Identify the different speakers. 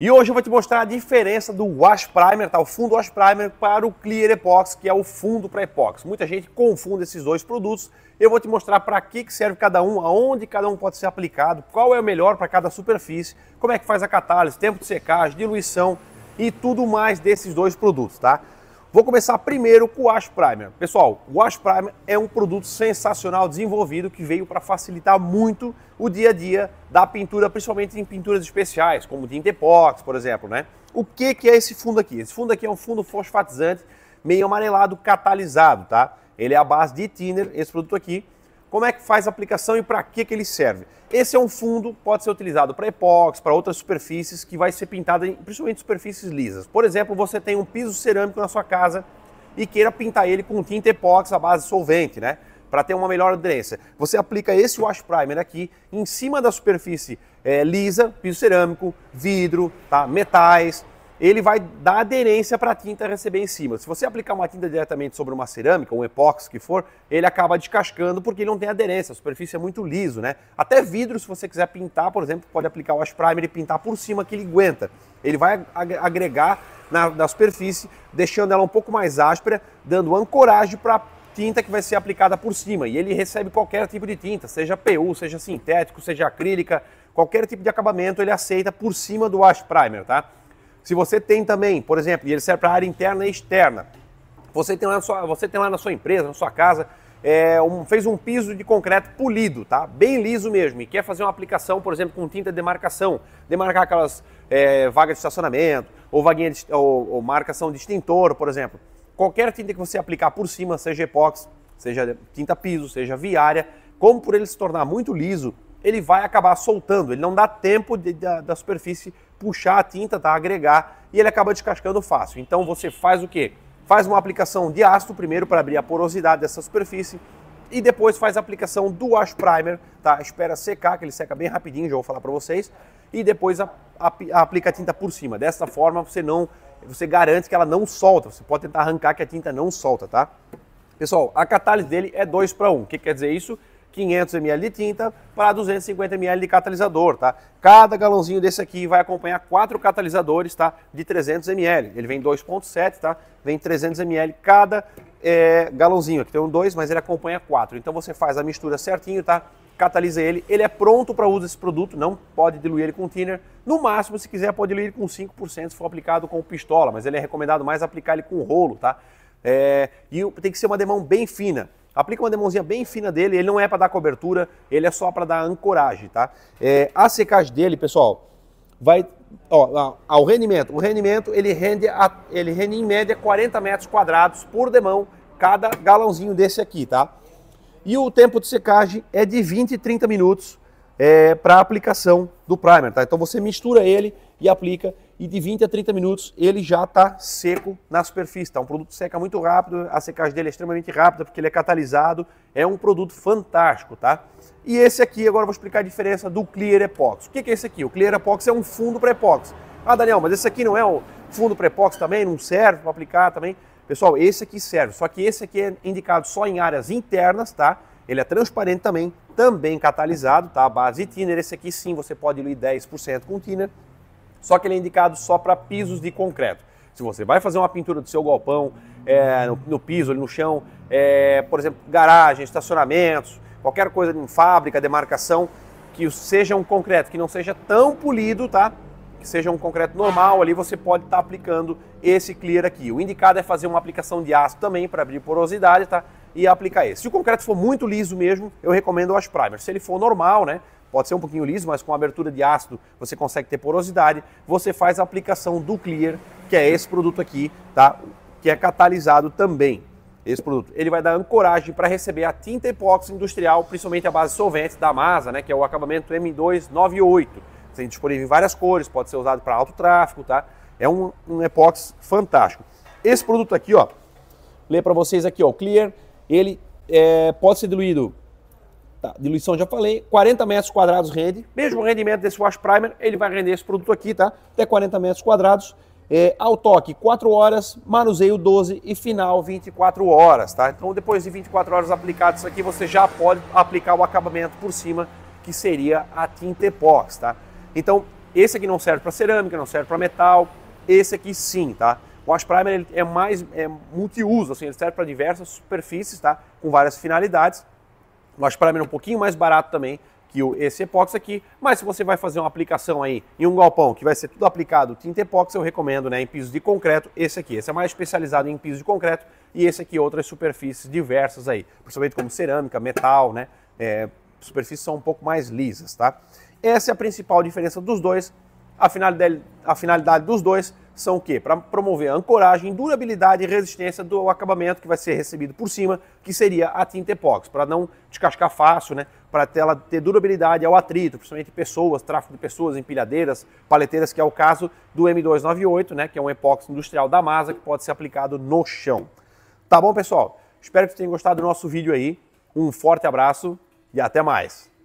Speaker 1: E hoje eu vou te mostrar a diferença do wash primer, tá? o fundo wash primer, para o clear epoxy, que é o fundo para epóxi. Muita gente confunde esses dois produtos. Eu vou te mostrar para que, que serve cada um, aonde cada um pode ser aplicado, qual é o melhor para cada superfície, como é que faz a catálise, tempo de secagem, diluição e tudo mais desses dois produtos, tá? Vou começar primeiro com o Ash Primer. Pessoal, o Ash Primer é um produto sensacional desenvolvido que veio para facilitar muito o dia a dia da pintura, principalmente em pinturas especiais, como tinta epox, por exemplo, né? O que, que é esse fundo aqui? Esse fundo aqui é um fundo fosfatizante meio amarelado catalisado, tá? Ele é a base de thinner, esse produto aqui, como é que faz a aplicação e para que, que ele serve. Esse é um fundo, pode ser utilizado para epóxi, para outras superfícies, que vai ser pintada em, principalmente superfícies lisas. Por exemplo, você tem um piso cerâmico na sua casa e queira pintar ele com tinta epóxi à base de solvente, né? Para ter uma melhor aderência. Você aplica esse wash primer aqui em cima da superfície é, lisa, piso cerâmico, vidro, tá? metais, ele vai dar aderência para a tinta receber em cima. Se você aplicar uma tinta diretamente sobre uma cerâmica, um epóxi que for, ele acaba descascando porque ele não tem aderência, a superfície é muito liso, né? Até vidro, se você quiser pintar, por exemplo, pode aplicar o ash primer e pintar por cima que ele aguenta. Ele vai agregar na, na superfície, deixando ela um pouco mais áspera, dando ancoragem para tinta que vai ser aplicada por cima. E ele recebe qualquer tipo de tinta, seja PU, seja sintético, seja acrílica, qualquer tipo de acabamento ele aceita por cima do ash primer, tá? Se você tem também, por exemplo, e ele serve para área interna e externa, você tem lá na sua, você tem lá na sua empresa, na sua casa, é, um, fez um piso de concreto polido, tá? Bem liso mesmo, e quer fazer uma aplicação, por exemplo, com tinta de demarcação, demarcar aquelas é, vagas de estacionamento, ou vaguinha de, ou, ou, marcação de extintor, por exemplo. Qualquer tinta que você aplicar por cima, seja epóxi, seja tinta piso, seja viária, como por ele se tornar muito liso, ele vai acabar soltando, ele não dá tempo de, da, da, superfície puxar a tinta, tá? agregar, e ele acaba descascando fácil. Então você faz o quê? Faz uma aplicação de ácido primeiro para abrir a porosidade dessa superfície, e depois faz a aplicação do wash primer, tá? Espera secar, que ele seca bem rapidinho, já vou falar para vocês, e depois a, a, a aplica a tinta por cima. Dessa forma você não, você garante que ela não solta. Você pode tentar arrancar que a tinta não solta, tá? Pessoal, a catálise dele é 2 para 1. Um. O que quer dizer isso? 500 ml de tinta para 250 ml de catalisador, tá? Cada galãozinho desse aqui vai acompanhar quatro catalisadores, tá? De 300 ml. Ele vem 2.7, tá? Vem 300 ml cada é, galãozinho. Aqui tem um 2, mas ele acompanha quatro. Então você faz a mistura certinho, tá? Catalisa ele. Ele é pronto para uso desse produto, não pode diluir ele com thinner. No máximo, se quiser, pode diluir com 5% se for aplicado com pistola, mas ele é recomendado mais aplicar ele com rolo, tá? É, e tem que ser uma demão bem fina aplica uma demãozinha bem fina dele, ele não é para dar cobertura, ele é só para dar ancoragem, tá? É, a secagem dele, pessoal, vai ó, ao ah, rendimento. O rendimento ele rende, a, ele rende em média 40 metros quadrados por demão cada galãozinho desse aqui, tá? E o tempo de secagem é de 20 e 30 minutos é, para aplicação do primer, tá? Então você mistura ele e aplica e de 20 a 30 minutos ele já está seco na superfície. Tá? Um produto seca muito rápido, a secagem dele é extremamente rápida porque ele é catalisado, é um produto fantástico, tá? E esse aqui, agora eu vou explicar a diferença do Clear Epox. O que é esse aqui? O Clear Epox é um fundo para epox. Ah, Daniel, mas esse aqui não é o fundo para epox também? Não serve para aplicar também? Pessoal, esse aqui serve, só que esse aqui é indicado só em áreas internas, tá? Ele é transparente também, também catalisado, tá? A base thinner, esse aqui sim, você pode diluir 10% com thinner, só que ele é indicado só para pisos de concreto. Se você vai fazer uma pintura do seu galpão, é, no, no, piso, no chão, é, por exemplo, garagem, estacionamentos, qualquer coisa em fábrica, demarcação, que seja um concreto, que não seja tão polido, tá? Que seja um concreto normal, ali você pode estar tá aplicando esse clear aqui. O indicado é fazer uma aplicação de aço também para abrir porosidade, tá? e aplicar esse. Se o concreto for muito liso mesmo, eu recomendo o ash primer. Se ele for normal, né, pode ser um pouquinho liso, mas com abertura de ácido você consegue ter porosidade, você faz a aplicação do Clear, que é esse produto aqui, tá? que é catalisado também. Esse produto ele vai dar ancoragem para receber a tinta epóxi industrial, principalmente a base solvente da Masa, né, que é o acabamento M298. Tem disponível em várias cores, pode ser usado para alto tráfego, tá? É um, um epóxi fantástico. Esse produto aqui, ó, lê para vocês aqui, ó, Clear ele é, pode ser diluído. Tá, diluição já falei. 40 metros quadrados rende. Mesmo rendimento desse wash primer, ele vai render esse produto aqui, tá? Até 40 metros quadrados. É, ao toque 4 horas, manuseio 12 e final 24 horas, tá? Então depois de 24 horas aplicado isso aqui, você já pode aplicar o acabamento por cima, que seria a tinta tá? Então esse aqui não serve para cerâmica, não serve para metal, esse aqui sim, tá? O wash primer ele é mais é multiuso, assim, ele serve para diversas superfícies, tá? Com várias finalidades. O wash primer é um pouquinho mais barato também que esse epóxi aqui, mas se você vai fazer uma aplicação aí em um galpão que vai ser tudo aplicado tinta epóxi, eu recomendo, né, em pisos de concreto, esse aqui. Esse é mais especializado em pisos de concreto e esse aqui outras superfícies diversas aí, principalmente como cerâmica, metal, né? É, superfícies são um pouco mais lisas, tá? Essa é a principal diferença dos dois. A finalidade, a finalidade dos dois são o quê? Para promover a ancoragem, durabilidade e resistência do acabamento que vai ser recebido por cima, que seria a tinta epóxi, para não descascar fácil, né? para ela ter durabilidade ao atrito, principalmente pessoas, tráfego de pessoas, empilhadeiras, paleteiras, que é o caso do M298, né? que é um epóxi industrial da Masa que pode ser aplicado no chão. Tá bom, pessoal? Espero que vocês tenham gostado do nosso vídeo aí. Um forte abraço e até mais!